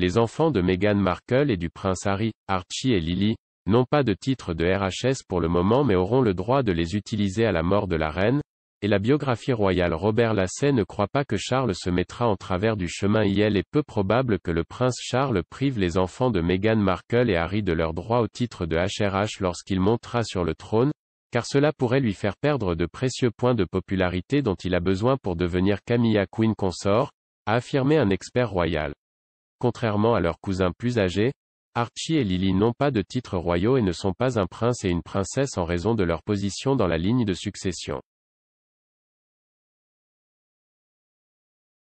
Les enfants de Meghan Markle et du prince Harry, Archie et Lily, n'ont pas de titre de RHS pour le moment mais auront le droit de les utiliser à la mort de la reine, et la biographie royale Robert Lasset ne croit pas que Charles se mettra en travers du chemin il est peu probable que le prince Charles prive les enfants de Meghan Markle et Harry de leur droit au titre de HRH lorsqu'il montera sur le trône, car cela pourrait lui faire perdre de précieux points de popularité dont il a besoin pour devenir Camilla Queen consort, a affirmé un expert royal. Contrairement à leurs cousins plus âgés, Archie et Lily n'ont pas de titres royaux et ne sont pas un prince et une princesse en raison de leur position dans la ligne de succession.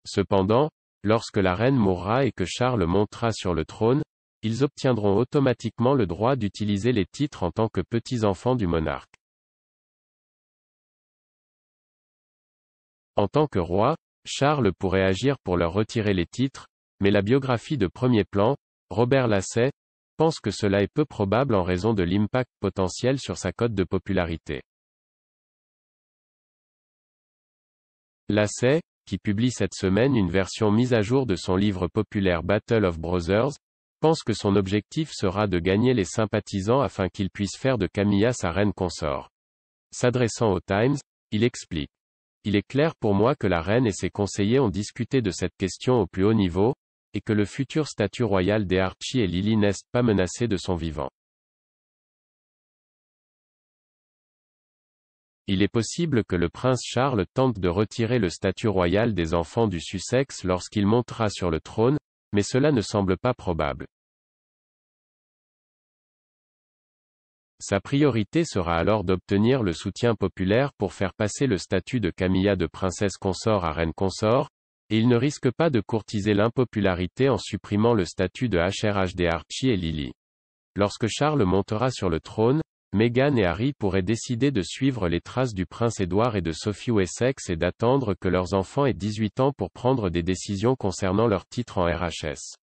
Cependant, lorsque la reine mourra et que Charles montera sur le trône, ils obtiendront automatiquement le droit d'utiliser les titres en tant que petits-enfants du monarque. En tant que roi, Charles pourrait agir pour leur retirer les titres, mais la biographie de premier plan, Robert Lassay, pense que cela est peu probable en raison de l'impact potentiel sur sa cote de popularité. Lassay, qui publie cette semaine une version mise à jour de son livre populaire Battle of Brothers, pense que son objectif sera de gagner les sympathisants afin qu'il puisse faire de Camilla sa reine consort. S'adressant au Times, il explique. Il est clair pour moi que la reine et ses conseillers ont discuté de cette question au plus haut niveau, et que le futur statut royal des Archie et Lily n'est pas menacé de son vivant. Il est possible que le prince Charles tente de retirer le statut royal des enfants du Sussex lorsqu'il montera sur le trône, mais cela ne semble pas probable. Sa priorité sera alors d'obtenir le soutien populaire pour faire passer le statut de Camilla de princesse consort à reine consort, il ne risque pas de courtiser l'impopularité en supprimant le statut de HRHD Archie et Lily. Lorsque Charles montera sur le trône, Meghan et Harry pourraient décider de suivre les traces du prince Édouard et de Sophie Wessex et d'attendre que leurs enfants aient 18 ans pour prendre des décisions concernant leur titre en RHS.